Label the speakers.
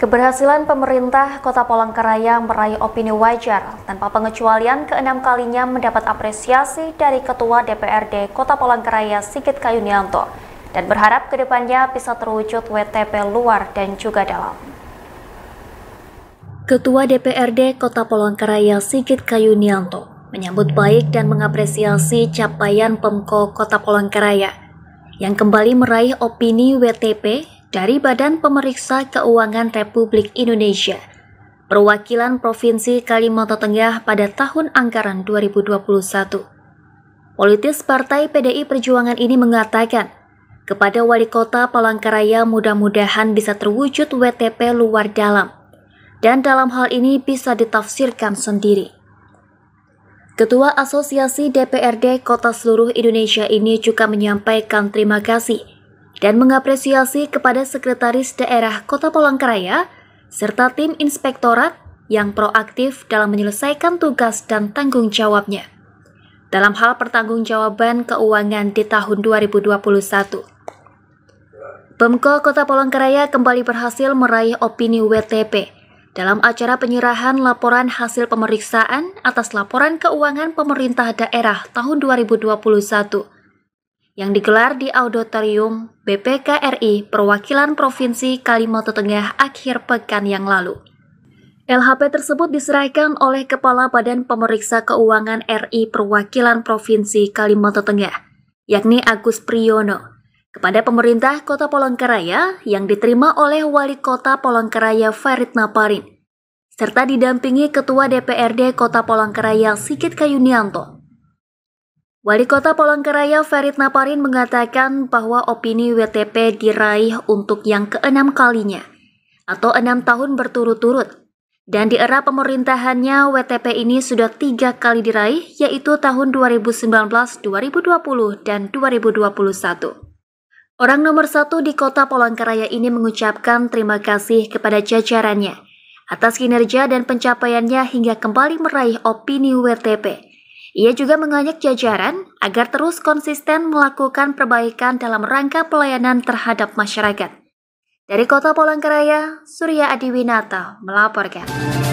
Speaker 1: Keberhasilan pemerintah Kota Polangkaraya meraih opini wajar tanpa pengecualian keenam kalinya mendapat apresiasi dari Ketua DPRD Kota Polangkaraya Sigit Kayunianto dan berharap kedepannya bisa terwujud WTP luar dan juga dalam. Ketua DPRD Kota Polangkaraya Sigit Kayunianto menyambut baik dan mengapresiasi capaian Pemko Kota Polangkaraya yang kembali meraih opini WTP dari Badan Pemeriksa Keuangan Republik Indonesia. Perwakilan Provinsi Kalimantan Tengah pada tahun anggaran 2021. Politis Partai PDI Perjuangan ini mengatakan, kepada Wali Kota Palangkaraya mudah-mudahan bisa terwujud WTP luar dalam, dan dalam hal ini bisa ditafsirkan sendiri. Ketua Asosiasi DPRD Kota Seluruh Indonesia ini juga menyampaikan terima kasih dan mengapresiasi kepada Sekretaris Daerah Kota Polangkaraya serta tim inspektorat yang proaktif dalam menyelesaikan tugas dan tanggung jawabnya dalam hal pertanggungjawaban keuangan di tahun 2021. Pemko Kota Polangkaraya kembali berhasil meraih opini WTP dalam acara penyerahan laporan hasil pemeriksaan atas laporan keuangan pemerintah daerah tahun 2021 yang digelar di auditorium BPKRI Perwakilan Provinsi Kalimantan Tengah akhir pekan yang lalu. LHP tersebut diserahkan oleh Kepala Badan Pemeriksa Keuangan RI Perwakilan Provinsi Kalimantan Tengah, yakni Agus Priyono, kepada pemerintah Kota Polongkaraya yang diterima oleh Wali Kota Polongkaraya Farid Naparin, serta didampingi Ketua DPRD Kota Polongkaraya Sigit Kayunianto. Wali Kota Polangkaraya Ferit Naparin mengatakan bahwa opini WTP diraih untuk yang keenam kalinya atau enam tahun berturut-turut. Dan di era pemerintahannya, WTP ini sudah tiga kali diraih, yaitu tahun 2019, 2020, dan 2021. Orang nomor satu di kota Polangkaraya ini mengucapkan terima kasih kepada jajarannya atas kinerja dan pencapaiannya hingga kembali meraih opini WTP. Ia juga mengajak jajaran agar terus konsisten melakukan perbaikan dalam rangka pelayanan terhadap masyarakat. Dari Kota Polangkaraya, Surya Adiwinata melaporkan.